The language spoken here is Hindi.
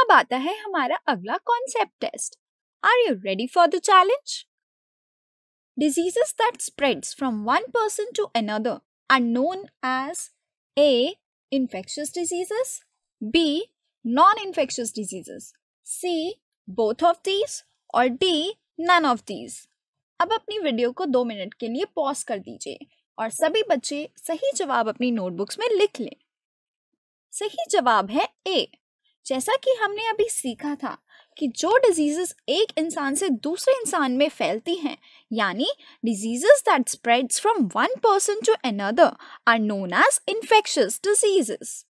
अब आता है हमारा अगला concept test are you ready for the challenge diseases that spreads from one person to another are known as A infectious diseases B non infectious diseases C both of these और डी नन ऑफ दीज अब अपनी वीडियो को दो मिनट के लिए पॉज कर दीजिए और सभी बच्चे सही जवाब अपनी नोटबुक्स में लिख लें सही जवाब है ए जैसा कि हमने अभी सीखा था कि जो डिजीजेस एक इंसान से दूसरे इंसान में फैलती हैं यानी diseases that spreads from one person to another are known as infectious diseases